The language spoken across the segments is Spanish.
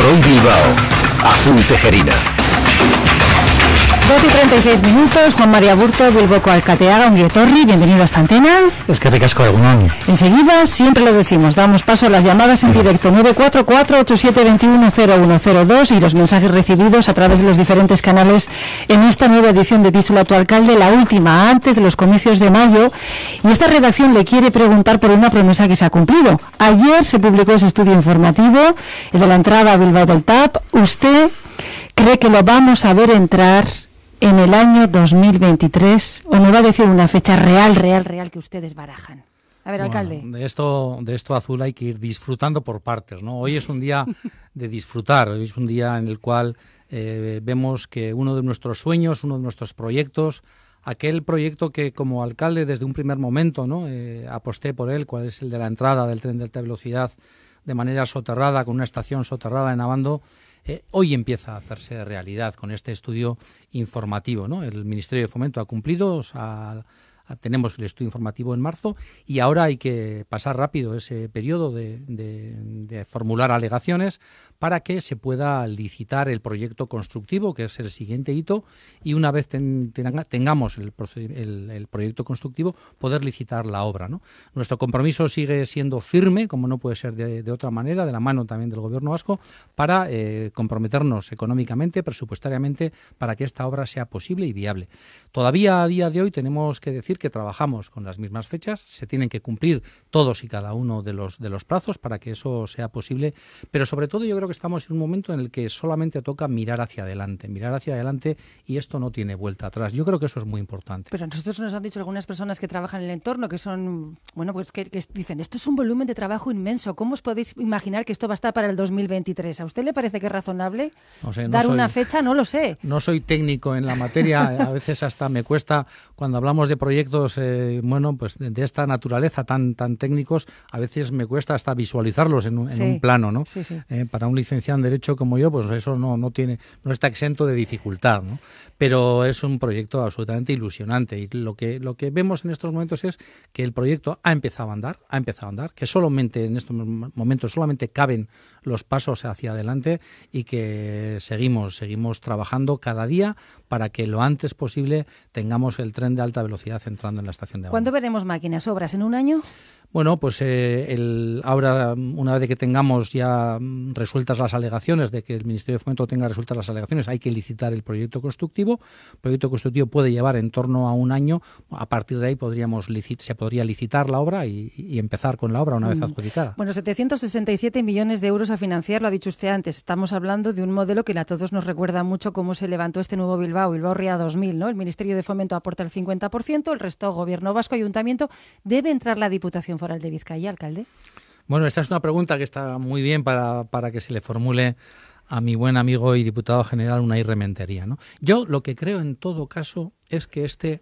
por hoy Bilbao, Azul Tejerina. 12 y 36 minutos, Juan María Burto, Bilboco Alcateaga, Torri. bienvenido a esta antena. Es que ricasco algún Enseguida, siempre lo decimos, damos paso a las llamadas en directo 944-8721-0102 y los mensajes recibidos a través de los diferentes canales en esta nueva edición de Písula a tu alcalde, la última antes de los comicios de mayo. Y esta redacción le quiere preguntar por una promesa que se ha cumplido. Ayer se publicó ese estudio informativo el de la entrada a Bilbao del TAP. ¿Usted cree que lo vamos a ver entrar en el año 2023 o me va a decir una fecha real, real, real que ustedes barajan? A ver, alcalde. De esto, de esto azul hay que ir disfrutando por partes, ¿no? Hoy es un día de disfrutar, hoy es un día en el cual eh, vemos que uno de nuestros sueños, uno de nuestros proyectos, aquel proyecto que como alcalde desde un primer momento ¿no? Eh, aposté por él, cuál es el de la entrada del tren de alta velocidad de manera soterrada, con una estación soterrada en Abando, eh, hoy empieza a hacerse realidad con este estudio informativo. ¿no? El Ministerio de Fomento ha cumplido, tenemos el estudio informativo en marzo y ahora hay que pasar rápido ese periodo de, formular alegaciones para que se pueda licitar el proyecto constructivo, que es el siguiente hito, y una vez tengamos el, proyecto constructivo, poder licitar la obra. Nuestro compromiso sigue siendo firme, como no puede ser de, otra manera, de la mano también del Gobierno vasco, para eh, comprometernos económicamente, presupuestariamente, para que esta obra sea posible y viable. Todavía a día de hoy tenemos que decir que trabajamos con las mismas fechas, se tienen que cumplir todos y cada uno de los, de los plazos para que eso sea posible, pero sobre todo yo creo que estamos en un momento en el que solamente toca mirar hacia adelante, mirar hacia adelante y esto no tiene vuelta atrás. Yo creo que eso es muy importante. Pero nosotros nos han dicho algunas personas que trabajan en el entorno que son, bueno, pues que, dicen, esto es un volumen de trabajo inmenso, ¿cómo os podéis imaginar que esto va a estar para el 2023? ¿A usted le parece que es razonable dar una fecha? No lo sé. No soy técnico en la materia, a veces hasta me cuesta cuando hablamos de proyectos eh, bueno, pues de esta naturaleza tan, tan técnicos, a veces me cuesta hasta visualizarlos en un, plano, ¿no? Eh, para un licenciado en Derecho como yo, pues eso no, no, tiene, no está exento de dificultad, ¿no? Pero es un proyecto absolutamente ilusionante y lo que, lo que vemos en estos momentos es que el proyecto ha empezado a andar, ha empezado a andar, que solamente en estos momentos solamente caben los pasos hacia adelante y que seguimos, seguimos trabajando cada día para que lo antes posible tengamos el tren de alta velocidad ...entrando en la estación de agua. ¿Cuándo veremos máquinas, obras? ¿En un año? Bueno, pues eh, el, ahora, una vez que tengamos ya resueltas las alegaciones, de que el Ministerio de Fomento tenga resueltas las alegaciones, hay que licitar el proyecto constructivo. El proyecto constructivo puede llevar en torno a un año. A partir de ahí podríamos se podría licitar la obra y, empezar con la obra una vez mm. adjudicada. Bueno, 767 millones de euros a financiar, lo ha dicho usted antes. Estamos hablando de un modelo que a todos nos recuerda mucho cómo se levantó este nuevo Bilbao, Bilbao RIA 2000, ¿no? El Ministerio de Fomento aporta el 50%, resto, Gobierno Vasco, Ayuntamiento, ¿debe entrar la Diputación Foral de Vizcaya, alcalde? Bueno, esta es una pregunta que está muy bien para, para que se le formule a mi buen amigo y diputado general una irrementería. ¿no? Yo lo que creo en todo caso es que este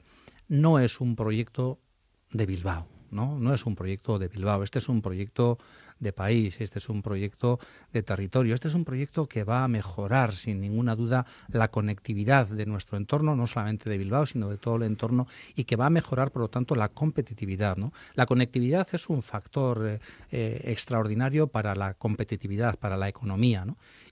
no es un proyecto de Bilbao, ¿no? No es un proyecto de Bilbao, este es un proyecto de país, este es un proyecto de territorio, este es un proyecto que va a mejorar sin ninguna duda la conectividad de nuestro entorno, no solamente de Bilbao, sino de todo el entorno, y que va a mejorar, por lo tanto, la competitividad. ¿no? La conectividad es un factor eh, eh, extraordinario para la competitividad, para la economía.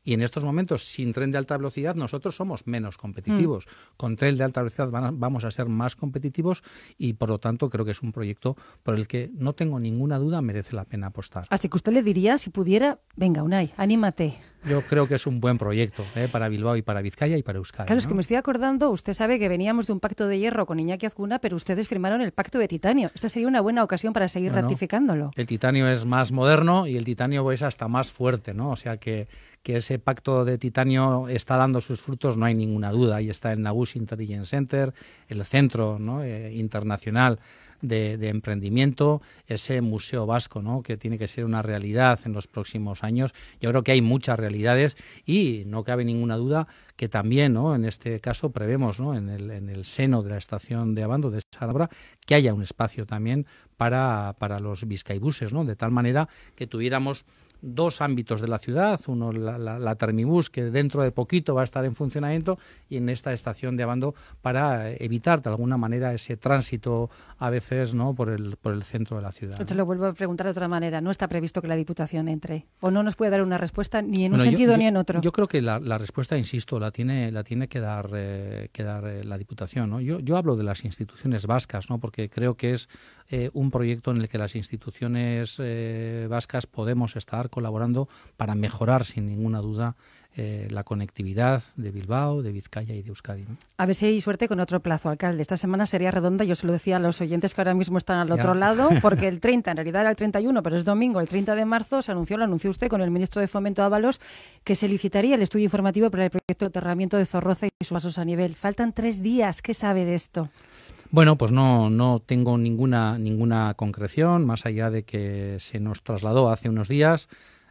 Y en estos momentos, sin tren de alta velocidad, nosotros somos menos competitivos. Mm. Con tren de alta velocidad vamos a ser más competitivos y, por lo tanto, creo que es un proyecto por el que no tengo ninguna duda merece la pena apostar usted le diría si pudiera, venga, Unai, anímate. Yo creo que es un buen proyecto eh, para Bilbao y para Vizcaya y para Euskadi. Claro, es que me estoy acordando, usted sabe que veníamos de un pacto de hierro con Iñaki Azcuna, pero ustedes firmaron el pacto de titanio. Esta sería una buena ocasión para seguir ratificándolo. El titanio es más moderno y el titanio es hasta más fuerte, ¿no? O sea que, ese pacto de titanio está dando sus frutos, no hay ninguna duda. Ahí está el Nagus Intelligence Center, el centro eh, internacional de, emprendimiento, ese museo vasco, ¿no? que tiene que ser una realidad en los próximos años. Yo creo que hay muchas realidades y no cabe ninguna duda que también, en este caso, prevemos ¿no? en, el, seno de la estación de Abando, de Sarabra, que haya un espacio también para, los vizcaibuses, ¿no? de tal manera que tuviéramos dos ámbitos de la ciudad, uno la, la, Termibus, que dentro de poquito va a estar en funcionamiento, y en esta estación de Abando para evitar de alguna manera ese tránsito a veces no por el, por el centro de la ciudad. Te lo vuelvo a preguntar de otra manera, no está previsto que la Diputación entre, o no nos puede dar una respuesta ni en un sentido ni en otro. Yo creo que la, respuesta, insisto, la tiene, la tiene que dar, eh, que dar eh, la Diputación. Yo, yo hablo de las instituciones vascas, ¿no? porque creo que es eh, un proyecto en el que las instituciones vascas podemos estar colaborando para mejorar sin ninguna duda eh, la conectividad de Bilbao, de Vizcaya y de Euskadi. A ver si hay suerte con otro plazo, alcalde. Esta semana sería redonda, yo se lo decía a los oyentes que ahora mismo están al otro lado, porque el 30, en realidad era el 31, pero es domingo, el 30 de marzo se anunció, lo anunció usted con el ministro de Fomento Ábalos, que se licitaría el estudio informativo para el proyecto de aterramiento de Zorroza y sus vasos a nivel. Faltan tres días, ¿qué sabe de esto? Bueno, pues no, no tengo ninguna, ninguna concreción, más allá de que se nos trasladó hace unos días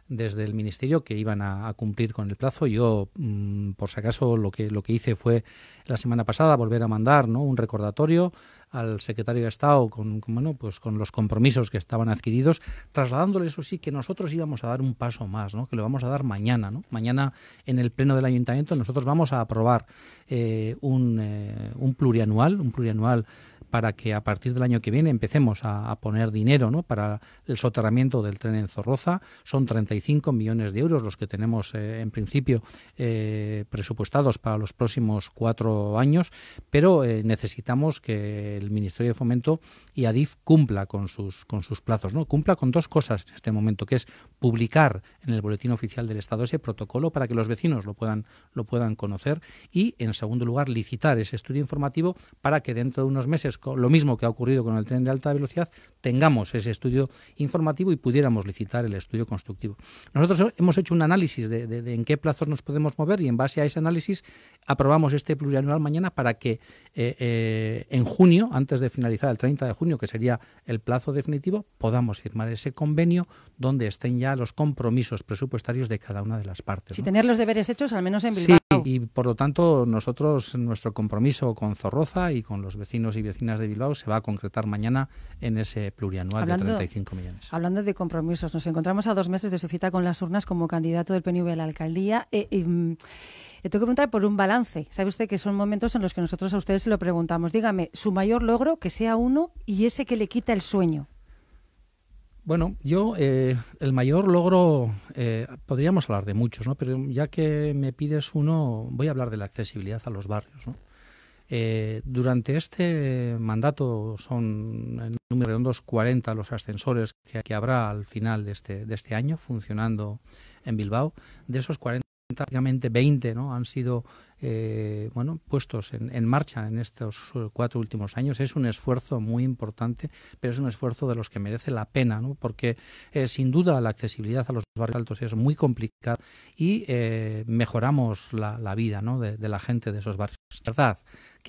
desde el ministerio que iban a, cumplir con el plazo. Yo, mm, por si acaso, lo que, lo que hice fue la semana pasada volver a mandar un recordatorio al secretario de Estado con, bueno, pues con los compromisos que estaban adquiridos, trasladándole eso sí que nosotros íbamos a dar un paso más, ¿no? que lo vamos a dar mañana. ¿no? Mañana en el Pleno del Ayuntamiento nosotros vamos a aprobar eh, eh, un plurianual, un plurianual para que a partir del año que viene empecemos a, poner dinero ¿no? para el soterramiento del tren en Zorroza. Son 35 millones de euros los que tenemos eh, en principio eh, presupuestados para los próximos cuatro años, pero eh, necesitamos que el Ministerio de Fomento y ADIF cumpla con sus, con sus plazos, ¿no? cumpla con dos cosas en este momento, que es publicar en el Boletín Oficial del Estado ese protocolo para que los vecinos lo puedan, lo puedan conocer y, en segundo lugar, licitar ese estudio informativo para que dentro de unos meses lo mismo que ha ocurrido con el tren de alta velocidad, tengamos ese estudio informativo y pudiéramos licitar el estudio constructivo. Nosotros hemos hecho un análisis de, en qué plazos nos podemos mover y en base a ese análisis aprobamos este plurianual mañana para que eh, eh, en junio, antes de finalizar el 30 de junio, que sería el plazo definitivo, podamos firmar ese convenio donde estén ya los compromisos presupuestarios de cada una de las partes. Si tener los deberes hechos, al menos en Bilbao y por lo tanto nosotros nuestro compromiso con Zorroza y con los vecinos y vecinas de Bilbao se va a concretar mañana en ese plurianual de 35 millones. Hablando de compromisos, nos encontramos a dos meses de su cita con las urnas como candidato del PNV a la alcaldía. Eh, mm, tengo que preguntar por un balance. Sabe usted que son momentos en los que nosotros a ustedes se lo preguntamos. Dígame, su mayor logro, que sea uno, y ese que le quita el sueño. Bueno, yo eh, el mayor logro, eh, podríamos hablar de muchos, ¿no? pero ya que me pides uno, voy a hablar de la accesibilidad a los barrios. Eh, durante este mandato son en número de 40 los ascensores que, habrá al final de este, de este año funcionando en Bilbao. De esos 40 prácticamente 20 ¿no? han sido eh, bueno, puestos en, marcha en estos cuatro últimos años. Es un esfuerzo muy importante, pero es un esfuerzo de los que merece la pena, ¿no? porque eh, sin duda la accesibilidad a los barrios altos es muy complicada y eh, mejoramos la, vida ¿no? de, la gente de esos barrios. verdad,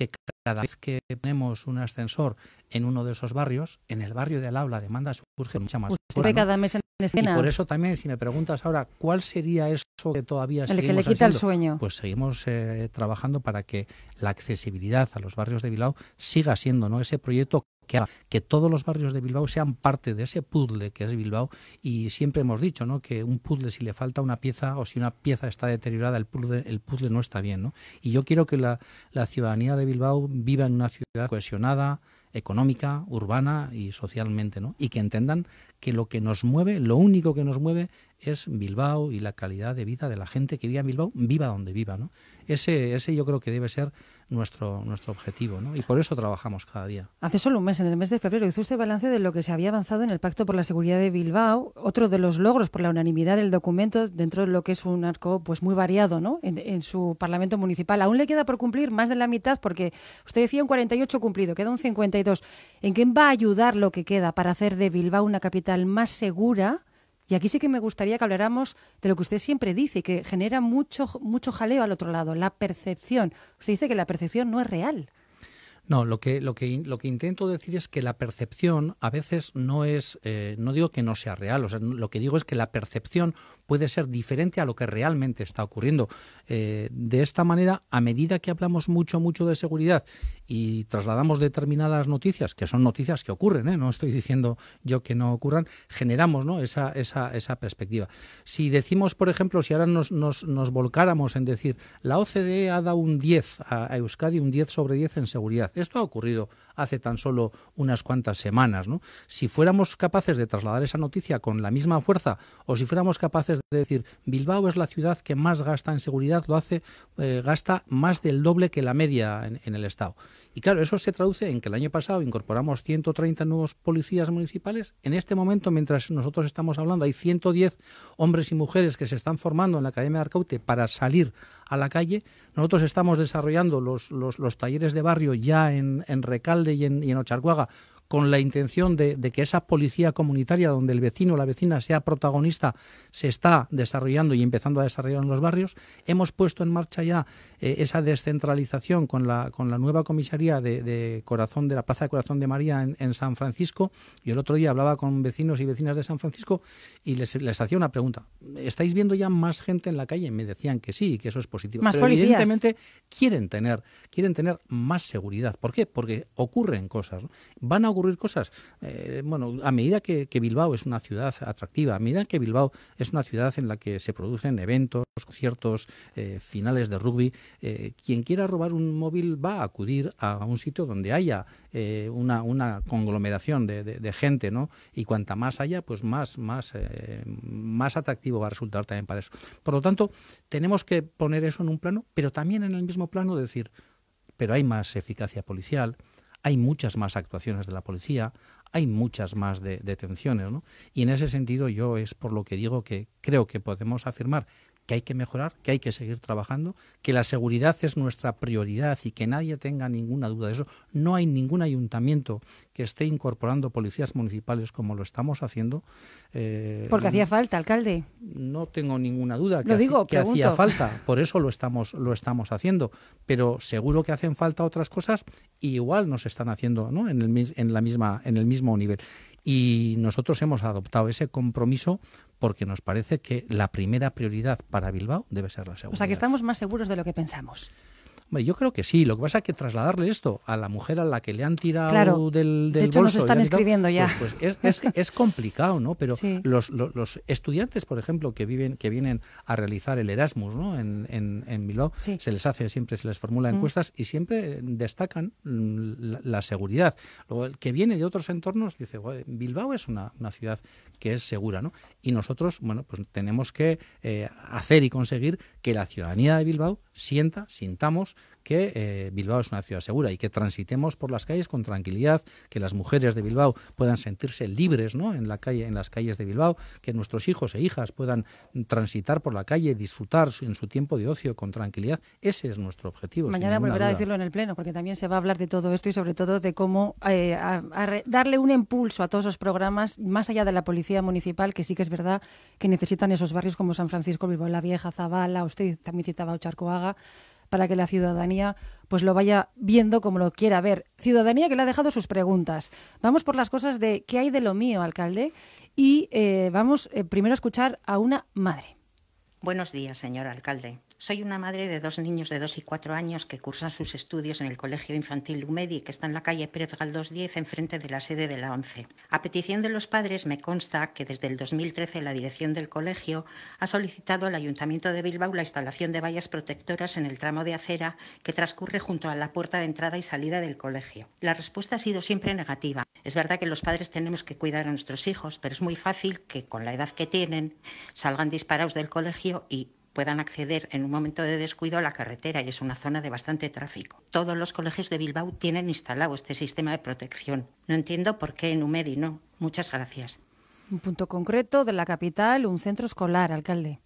que cada vez que ponemos un ascensor en uno de esos barrios, en el barrio de aula la demanda surge mucha más. Y por eso también, si me preguntas ahora, ¿cuál sería eso que todavía el que le quita el sueño. Pues seguimos eh, trabajando para que la accesibilidad a los barrios de Bilbao siga siendo no ese proyecto que, todos los barrios de Bilbao sean parte de ese puzzle que es Bilbao y siempre hemos dicho ¿no? que un puzzle si le falta una pieza o si una pieza está deteriorada el puzzle, el puzzle no está bien ¿no? y yo quiero que la ciudadanía de Bilbao viva en una ciudad cohesionada económica, urbana y socialmente, ¿no? Y que entendan que lo que nos mueve, lo único que nos mueve es Bilbao y la calidad de vida de la gente que vive en Bilbao, viva donde viva, ¿no? Ese, ese yo creo que debe ser nuestro, nuestro objetivo, ¿no? Y por eso trabajamos cada día. Hace solo un mes, en el mes de febrero, hizo usted balance de lo que se había avanzado en el Pacto por la Seguridad de Bilbao, otro de los logros por la unanimidad del documento dentro de lo que es un arco pues muy variado, ¿no? En, en su Parlamento Municipal. Aún le queda por cumplir más de la mitad porque usted decía un 48 cumplido, queda un 52 ¿En quién va a ayudar lo que queda para hacer de Bilbao una capital más segura? Y aquí sí que me gustaría que habláramos de lo que usted siempre dice, que genera mucho, mucho jaleo al otro lado, la percepción. Usted dice que la percepción no es real. No, lo que, lo, que, intento decir es que la percepción a veces no es, eh, no digo que no sea real, o lo que digo es que la percepción puede ser diferente a lo que realmente está ocurriendo. Eh, de esta manera, a medida que hablamos mucho, mucho de seguridad y trasladamos determinadas noticias, que son noticias que ocurren, ¿eh? no estoy diciendo yo que no ocurran, generamos ¿no? Esa, esa, esa perspectiva. Si decimos, por ejemplo, si ahora nos, nos, volcáramos en decir, la OCDE ha dado un 10 a, Euskadi, un 10 sobre 10 en seguridad, esto ha ocurrido hace tan solo unas cuantas semanas. Si fuéramos capaces de trasladar esa noticia con la misma fuerza o si fuéramos capaces de decir Bilbao es la ciudad que más gasta en seguridad, lo hace, eh, gasta más del doble que la media en, el Estado. Y claro, eso se traduce en que el año pasado incorporamos 130 nuevos policías municipales. En este momento, mientras nosotros estamos hablando, hay 110 hombres y mujeres que se están formando en la Academia de Arcaute para salir a la calle. Nosotros estamos desarrollando los, talleres de barrio ya en Recalde y en, y en Ocharcuaga con la intención de, que esa policía comunitaria donde el vecino o la vecina sea protagonista se está desarrollando y empezando a desarrollar en los barrios. Hemos puesto en marcha ya eh, esa descentralización con la, con la nueva comisaría de, Corazón de la Plaza de Corazón de María en, San Francisco. Y el otro día hablaba con vecinos y vecinas de San Francisco y les, hacía una pregunta. ¿Estáis viendo ya más gente en la calle? Me decían que sí, que eso es positivo. Pero evidentemente quieren tener, quieren tener más seguridad. ¿Por qué? Porque ocurren cosas. Van a ocurrir cosas. Eh, bueno, a medida que, Bilbao es una ciudad atractiva, a medida que Bilbao es una ciudad en la que se producen eventos, conciertos, eh, finales de rugby, eh, quien quiera robar un móvil va a acudir a un sitio donde haya una, conglomeración de, gente, ¿no? Y cuanta más haya, pues más, más, más atractivo va a resultar también para eso. Por lo tanto, tenemos que poner eso en un plano, pero también en el mismo plano decir, pero hay más eficacia policial, hay muchas más actuaciones de la policía, hay muchas más de, detenciones. Y en ese sentido yo es por lo que digo que creo que podemos afirmar que hay que mejorar, que hay que seguir trabajando, que la seguridad es nuestra prioridad y que nadie tenga ninguna duda de eso. No hay ningún ayuntamiento que esté incorporando policías municipales como lo estamos haciendo. Eh, Porque hacía falta, alcalde. No tengo ninguna duda que, lo digo, que hacía falta, por eso lo estamos, lo estamos haciendo. Pero seguro que hacen falta otras cosas y igual nos están haciendo ¿no? la misma, en el mismo nivel. Y nosotros hemos adoptado ese compromiso porque nos parece que la primera prioridad para Bilbao debe ser la seguridad. O sea que estamos más seguros de lo que pensamos yo creo que sí. Lo que pasa es que trasladarle esto a la mujer a la que le han tirado del, del de hecho, nos están escribiendo ya. Pues, pues es, complicado, ¿no? Pero los, estudiantes, por ejemplo, que viven, que vienen a realizar el Erasmus, ¿no? En, en, se les hace siempre, se les formula mm. encuestas y siempre destacan mm, la, seguridad. Luego el que viene de otros entornos dice, Bilbao es una, ciudad que es segura, ¿no? Y nosotros, bueno, pues tenemos que eh, hacer y conseguir que la ciudadanía de Bilbao sienta, sintamos que eh, Bilbao es una ciudad segura y que transitemos por las calles con tranquilidad, que las mujeres de Bilbao puedan sentirse libres en, la calle, en las calles de Bilbao, que nuestros hijos e hijas puedan transitar por la calle, y disfrutar en su tiempo de ocio con tranquilidad. Ese es nuestro objetivo. Mañana volverá a decirlo en el Pleno, porque también se va a hablar de todo esto y sobre todo de cómo eh, darle un impulso a todos los programas, más allá de la policía municipal, que sí que es verdad que necesitan esos barrios como San Francisco, Bilbao la Vieja, Zabala, usted también citaba Ocharcoaga, para que la ciudadanía pues lo vaya viendo como lo quiera ver. Ciudadanía que le ha dejado sus preguntas. Vamos por las cosas de qué hay de lo mío, alcalde, y eh, vamos eh, primero a escuchar a una madre. Buenos días, señor alcalde. Soy una madre de dos niños de 2 y 4 años que cursan sus estudios en el Colegio Infantil Lumedi, que está en la calle Pérez Galdós 10, enfrente de la sede de la ONCE. A petición de los padres, me consta que desde el 2013 la dirección del colegio ha solicitado al Ayuntamiento de Bilbao la instalación de vallas protectoras en el tramo de acera que transcurre junto a la puerta de entrada y salida del colegio. La respuesta ha sido siempre negativa. Es verdad que los padres tenemos que cuidar a nuestros hijos, pero es muy fácil que con la edad que tienen salgan disparados del colegio y puedan acceder en un momento de descuido a la carretera y es una zona de bastante tráfico. Todos los colegios de Bilbao tienen instalado este sistema de protección. No entiendo por qué en Umedi no. Muchas gracias. Un punto concreto de la capital, un centro escolar, alcalde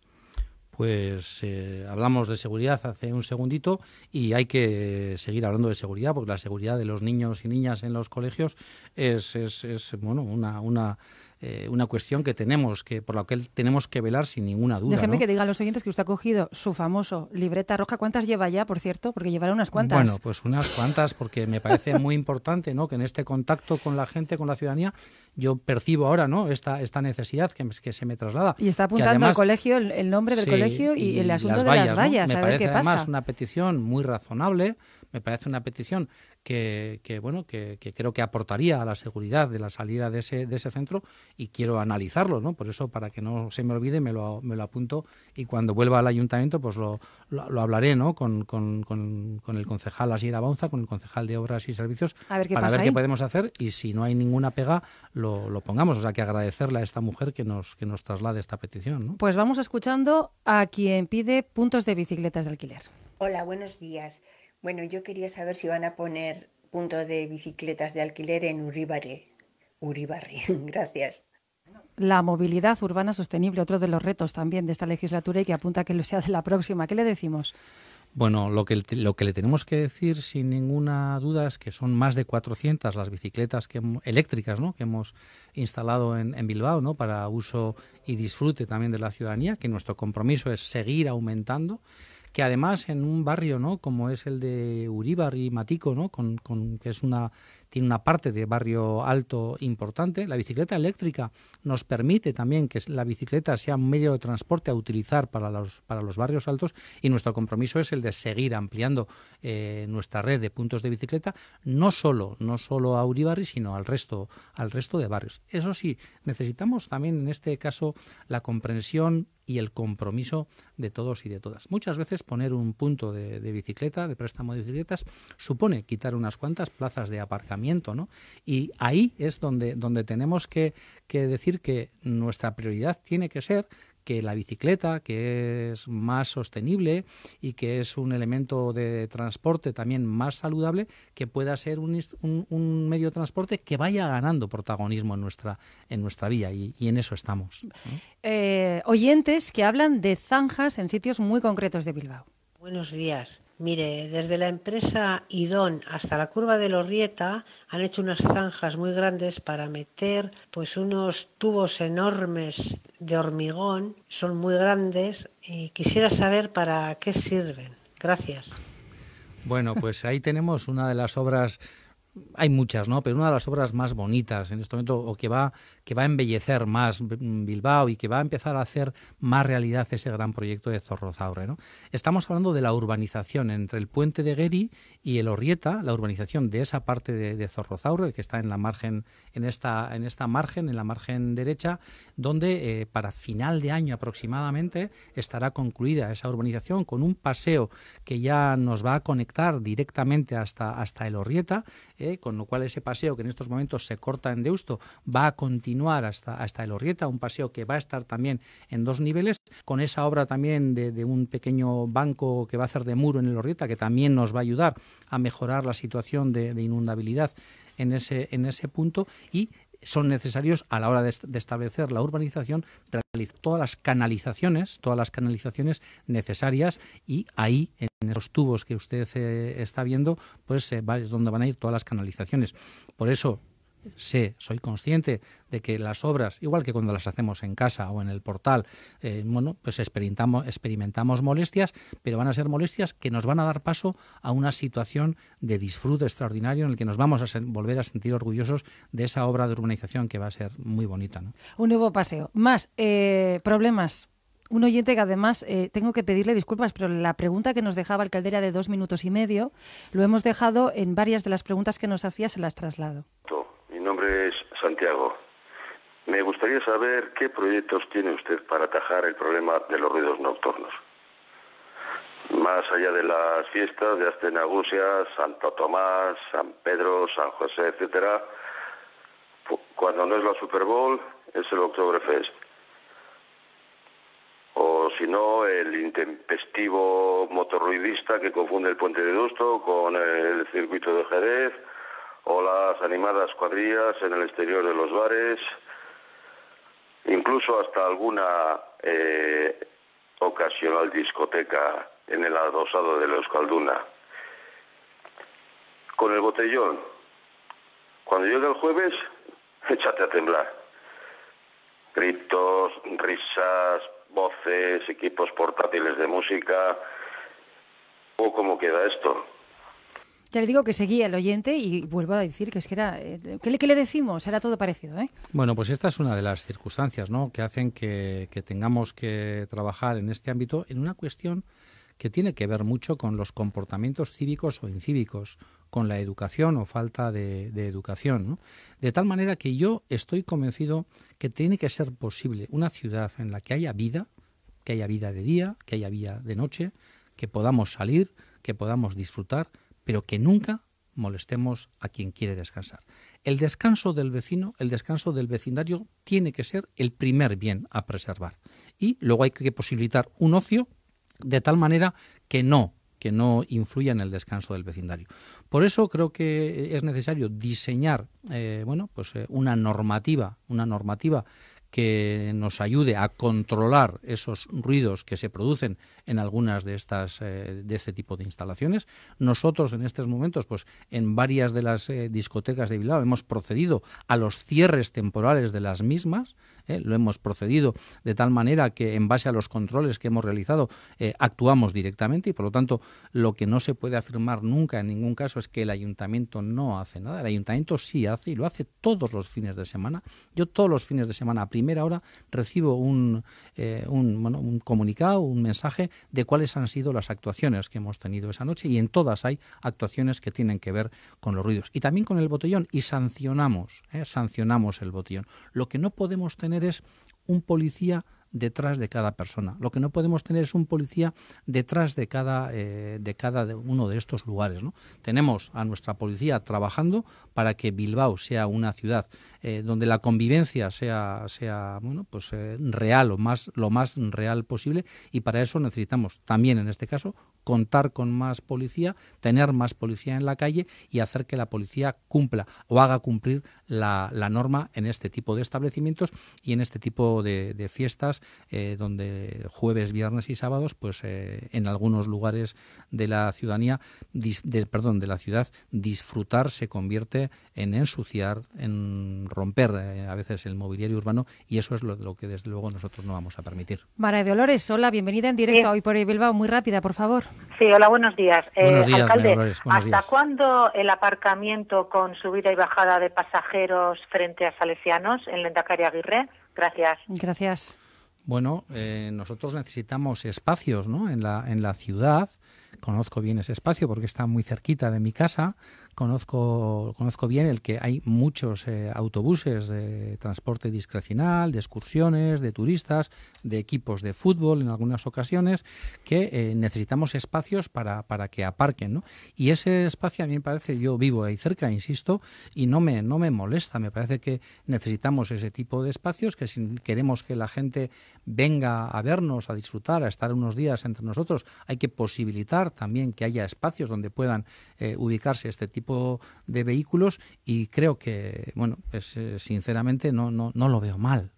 pues eh, hablamos de seguridad hace un segundito y hay que seguir hablando de seguridad porque la seguridad de los niños y niñas en los colegios es, es, es bueno, una, una eh, una cuestión que tenemos, que por la que tenemos que velar sin ninguna duda. Déjeme que diga los oyentes que usted ha cogido su famoso libreta roja. ¿Cuántas lleva ya, por cierto? Porque llevará unas cuantas. Bueno, pues unas cuantas, porque me parece muy importante ¿no? que en este contacto con la gente, con la ciudadanía, yo percibo ahora ¿no? esta, esta necesidad que, se me traslada. Y está apuntando al colegio el, nombre del colegio y, el asunto de las vallas. Me parece además una petición muy razonable, me parece una petición que, bueno, que, creo que aportaría a la seguridad de la salida de ese, de ese centro y quiero analizarlo, ¿no? Por eso, para que no se me olvide, me lo, me lo apunto y cuando vuelva al ayuntamiento, pues lo, lo, hablaré, ¿no? Con, con, con, con el concejal Asier bonza con el concejal de Obras y Servicios, a ver para ver qué podemos hacer y si no hay ninguna pega, lo, lo, pongamos. O sea, que agradecerle a esta mujer que nos, que nos traslade esta petición, Pues vamos escuchando a quien pide puntos de bicicletas de alquiler. Hola, buenos días. Bueno, yo quería saber si van a poner punto de bicicletas de alquiler en Uribarri. Uribarri, gracias. La movilidad urbana sostenible, otro de los retos también de esta legislatura y que apunta a que lo sea de la próxima. ¿Qué le decimos? Bueno, lo que, lo que le tenemos que decir sin ninguna duda es que son más de 400 las bicicletas que, eléctricas que hemos instalado en, Bilbao ¿no? para uso y disfrute también de la ciudadanía, que nuestro compromiso es seguir aumentando que además en un barrio ¿no? como es el de Uribar y Matico, ¿no? Con, con, que es una, tiene una parte de barrio alto importante, la bicicleta eléctrica nos permite también que la bicicleta sea un medio de transporte a utilizar para los, para los barrios altos y nuestro compromiso es el de seguir ampliando eh, nuestra red de puntos de bicicleta, no solo, no solo a Uribarri, sino al resto, al resto de barrios. Eso sí, necesitamos también en este caso la comprensión y el compromiso de todos y de todas. Muchas veces poner un punto de, de bicicleta, de préstamo de bicicletas, supone quitar unas cuantas plazas de aparcamiento, ¿no? Y ahí es donde, donde tenemos que, que decir que nuestra prioridad tiene que ser que la bicicleta, que es más sostenible y que es un elemento de transporte también más saludable, que pueda ser un, medio de transporte que vaya ganando protagonismo en nuestra, en nuestra vía y, en eso estamos. Eh, oyentes que hablan de zanjas en sitios muy concretos de Bilbao. Buenos días. Mire, desde la empresa Idón hasta la curva de Lorrieta han hecho unas zanjas muy grandes para meter pues unos tubos enormes de hormigón, son muy grandes y quisiera saber para qué sirven. Gracias. Bueno, pues ahí tenemos una de las obras hay muchas, ¿no? Pero una de las obras más bonitas en este momento, o que va, que va a embellecer más Bilbao y que va a empezar a hacer más realidad ese gran proyecto de Zorrozaure. ¿no? Estamos hablando de la urbanización entre el puente de Geri y el Orrieta, la urbanización de esa parte de, de que está en la margen, en esta, en esta margen, en la margen derecha, donde eh, para final de año aproximadamente estará concluida esa urbanización con un paseo que ya nos va a conectar directamente hasta, hasta el Orrieta, eh, con lo cual ese paseo que en estos momentos se corta en Deusto va a continuar hasta, hasta el Orrieta, un paseo que va a estar también en dos niveles, con esa obra también de, de un pequeño banco que va a hacer de muro en el Orrieta, que también nos va a ayudar a mejorar la situación de, inundabilidad en ese, en ese punto y son necesarios a la hora de, establecer la urbanización todas las canalizaciones, todas las canalizaciones necesarias y ahí en esos tubos que usted eh, está viendo, pues eh, es donde van a ir todas las canalizaciones. Por eso sé, soy consciente de que las obras, igual que cuando las hacemos en casa o en el portal, eh, bueno, pues experimentamos, experimentamos molestias, pero van a ser molestias que nos van a dar paso a una situación de disfrute extraordinario en el que nos vamos a volver a sentir orgullosos de esa obra de urbanización que va a ser muy bonita. Un nuevo paseo. Más eh, problemas un oyente que además eh, tengo que pedirle disculpas, pero la pregunta que nos dejaba el Caldera de dos minutos y medio, lo hemos dejado en varias de las preguntas que nos hacía, se las traslado nombre es Santiago. Me gustaría saber qué proyectos tiene usted para atajar el problema de los ruidos nocturnos. Más allá de las fiestas de Astenagusia, Santo Tomás, San Pedro, San José, etcétera, cuando no es la Super Bowl, es el Fest... O si no, el intempestivo motorruidista que confunde el puente de Dusto con el circuito de Jerez o las animadas cuadrillas en el exterior de los bares, incluso hasta alguna eh, ocasional discoteca en el adosado de la Calduna... Con el botellón, cuando llegue el jueves, échate a temblar. Gritos, risas, voces, equipos portátiles de música. ...o oh, ¿Cómo queda esto? Ya le digo que seguía el oyente y vuelvo a decir que es que era... Eh, ¿Qué le, decimos? Era todo parecido, ¿eh? Bueno, pues esta es una de las circunstancias que hacen que, tengamos que trabajar en este ámbito en una cuestión que tiene que ver mucho con los comportamientos cívicos o incívicos, con la educación o falta de, educación. De tal manera que yo estoy convencido que tiene que ser posible una ciudad en la que haya vida, que haya vida de día, que haya vida de noche, que podamos salir, que podamos disfrutar, pero que nunca molestemos a quien quiere descansar. El descanso del vecino, el descanso del vecindario, tiene que ser el primer bien a preservar. Y luego hay que posibilitar un ocio de tal manera que no que no influya en el descanso del vecindario. Por eso creo que es necesario diseñar, eh, bueno, pues eh, una normativa, una normativa que nos ayude a controlar esos ruidos que se producen en algunas de estas eh, de este tipo de instalaciones. Nosotros en estos momentos, pues en varias de las eh, discotecas de Bilbao hemos procedido a los cierres temporales de las mismas, eh, lo hemos procedido de tal manera que en base a los controles que hemos realizado actuamos directamente y por lo tanto lo que no se puede afirmar nunca en ningún caso es que el ayuntamiento no hace nada. El ayuntamiento sí hace y lo hace todos los fines de semana. Yo todos los fines de semana primera hora recibo eh, un, comunicado, un mensaje de cuáles han sido las actuaciones que hemos tenido esa noche y en todas hay actuaciones que tienen que ver con los ruidos y también con el botellón y sancionamos, eh, sancionamos el botellón. Lo que no podemos tener es un policía detrás de cada persona. Lo que no podemos tener es un policía detrás de cada, eh, de cada uno de estos lugares. ¿no? Tenemos a nuestra policía trabajando para que Bilbao sea una ciudad eh, donde la convivencia sea, sea bueno, pues, eh, real o más, lo más real posible y para eso necesitamos también en este caso contar con más policía, tener más policía en la calle y hacer que la policía cumpla o haga cumplir la, norma en este tipo de establecimientos y en este tipo de fiestas eh, donde jueves, viernes y sábados, pues eh, en algunos lugares de la ciudadanía, perdón, de la ciudad, disfrutar se convierte en ensuciar, en romper eh, a veces el mobiliario urbano y eso es lo, lo, que desde luego nosotros no vamos a permitir. Mara de Dolores, hola, bienvenida en directo Hoy por Bilbao, muy rápida, por favor. Sí, hola, buenos días. alcalde, ¿hasta cuándo el aparcamiento con subida y bajada de pasajeros frente a salesianos en Lendacaria Aguirre? Gracias. Gracias bueno, eh, nosotros necesitamos espacios ¿no? en, la, en la ciudad. Conozco bien ese espacio porque está muy cerquita de mi casa, conozco, conozco bien el que hay muchos eh, autobuses de transporte discrecional, de excursiones, de turistas, de equipos de fútbol en algunas ocasiones, que eh, necesitamos espacios para, que aparquen. ¿no? Y ese espacio a mí me parece, yo vivo ahí cerca, insisto, y no me, no me molesta. Me parece que necesitamos ese tipo de espacios, que si queremos que la gente venga a vernos, a disfrutar, a estar unos días entre nosotros, hay que posibilitar también que haya espacios donde puedan eh, ubicarse este tipo de vehículos y creo que, bueno, pues eh, sinceramente no, no, no lo veo mal.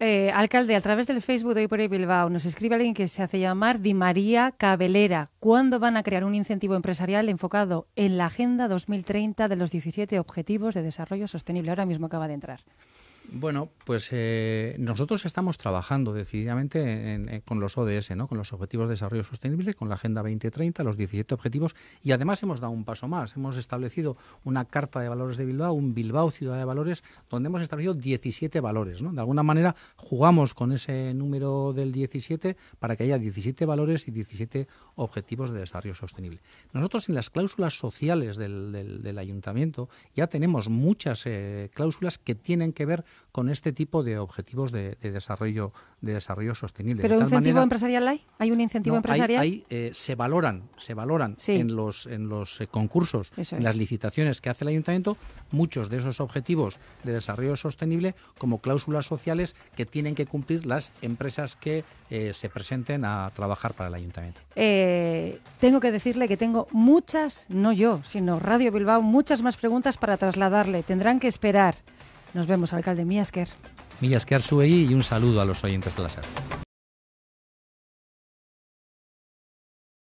Eh, alcalde, a través del Facebook de Hoy por Bilbao nos escribe alguien que se hace llamar Di María Cabelera. ¿Cuándo van a crear un incentivo empresarial enfocado en la Agenda 2030 de los 17 Objetivos de Desarrollo Sostenible? Ahora mismo acaba de entrar. Bueno, pues eh, nosotros estamos trabajando decididamente con los ODS, ¿no? con los Objetivos de Desarrollo Sostenible, con la Agenda 2030, los 17 objetivos, y además hemos dado un paso más. Hemos establecido una Carta de Valores de Bilbao, un Bilbao Ciudad de Valores, donde hemos establecido 17 valores. ¿no? De alguna manera jugamos con ese número del 17 para que haya 17 valores y 17 objetivos de desarrollo sostenible. Nosotros en las cláusulas sociales del, ayuntamiento ya tenemos muchas eh, cláusulas que tienen que ver con este tipo de objetivos de, desarrollo de desarrollo sostenible. ¿Pero un incentivo empresarial hay? ¿Hay un incentivo empresarial? Hay, eh, se valoran, se valoran en los, en los eh, concursos, en las licitaciones que hace el ayuntamiento, muchos de esos objetivos de desarrollo sostenible como cláusulas sociales que tienen que cumplir las empresas que eh, se presenten a trabajar para el ayuntamiento. tengo que decirle que tengo muchas, no yo, sino Radio Bilbao, muchas más preguntas para trasladarle. Tendrán que esperar. Nos vemos, alcalde Míasquer. Míasquer Suey y un saludo a los oyentes de la sala.